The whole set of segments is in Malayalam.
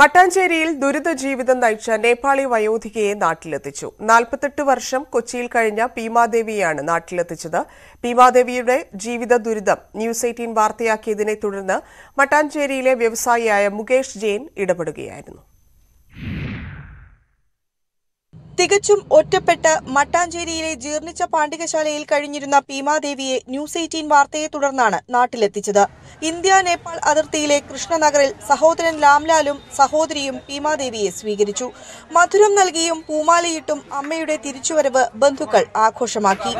മട്ടാഞ്ചേരിയിൽ ദുരിത ജീവിതം നയിച്ച നേപ്പാളി വയോധികയെ നാട്ടിലെത്തിച്ചു നാൽപ്പത്തെട്ട് വർഷം കൊച്ചിയിൽ കഴിഞ്ഞ പീമാദേവിയാണ് നാട്ടിലെത്തിച്ചത് പീമാദേവിയുടെ ജീവിത ദുരിതം ന്യൂസ് എയ്റ്റീൻ വാർത്തയാക്കിയതിനെ തുടർന്ന് മട്ടാഞ്ചേരിയിലെ വ്യവസായിയായ മുകേഷ് ജെയിൻ ഇടപെടുകയായിരുന്നു തികച്ചും ഒറ്റപ്പെട്ട് മട്ടാഞ്ചേരിയിലെ ജീർണിച്ച പാണ്ഡികശാലയിൽ കഴിഞ്ഞിരുന്ന പീമാദേവിയെ ന്യൂസ് എയ്റ്റീൻ വാർത്തയെ തുടർന്നാണ് നാട്ടിലെത്തിച്ചത് ഇന്ത്യ നേപ്പാൾ അതിർത്തിയിലെ കൃഷ്ണനഗറിൽ സഹോദരൻ ലാംലാലും സഹോദരിയും പീമാദേവിയെ സ്വീകരിച്ചു മധുരം നൽകിയും പൂമാലയിട്ടും അമ്മയുടെ തിരിച്ചുവരവ് ബന്ധുക്കൾ ആഘോഷമാക്കി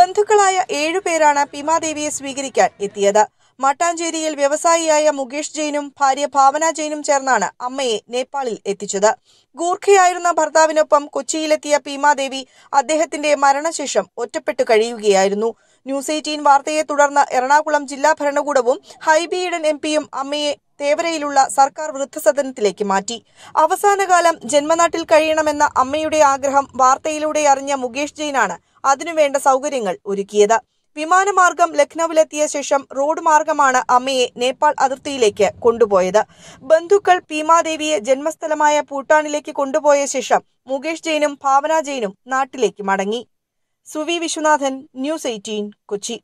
ബന്ധുക്കളായ ഏഴുപേരാണ് പീമാദേവിയെ സ്വീകരിക്കാൻ എത്തിയത് മട്ടാഞ്ചേരിയിൽ വ്യവസായിയായ മുകേഷ് ജെയിനും ഭാര്യ ഭാവന ജെയിനും ചേർന്നാണ് അമ്മയെ നേപ്പാളിൽ എത്തിച്ചത് ഗൂർഖയായിരുന്ന ഭർത്താവിനൊപ്പം കൊച്ചിയിലെത്തിയ പീമാദേവി അദ്ദേഹത്തിന്റെ മരണശേഷം ഒറ്റപ്പെട്ടു കഴിയുകയായിരുന്നു ന്യൂസ് എയ്റ്റീൻ വാർത്തയെ തുടർന്ന് എറണാകുളം ജില്ലാ ഭരണകൂടവും ഹൈബി ഈഡൻ എം പിയും അമ്മയെ തേവരയിലുള്ള സർക്കാർ വൃദ്ധസദനത്തിലേക്ക് മാറ്റി അവസാനകാലം ജന്മനാട്ടിൽ കഴിയണമെന്ന അമ്മയുടെ ആഗ്രഹം വാർത്തയിലൂടെ അറിഞ്ഞ മുകേഷ് ജെയിനാണ് അതിനുവേണ്ട സൗകര്യങ്ങൾ ഒരുക്കിയത് വിമാനമാർഗം ലക്നൌവിലെത്തിയ ശേഷം റോഡ് മാർഗമാണ് അമ്മയെ നേപ്പാൾ അതിർത്തിയിലേക്ക് കൊണ്ടുപോയത് ബന്ധുക്കൾ ഭീമാദേവിയെ ജന്മസ്ഥലമായ ഭൂട്ടാനിലേക്ക് കൊണ്ടുപോയ ശേഷം മുകേഷ് ജെയിനും ഭാവന ജെയിനും നാട്ടിലേക്ക് മടങ്ങി സുവി വിശ്വനാഥൻ ന്യൂസ് എയ്റ്റീൻ കൊച്ചി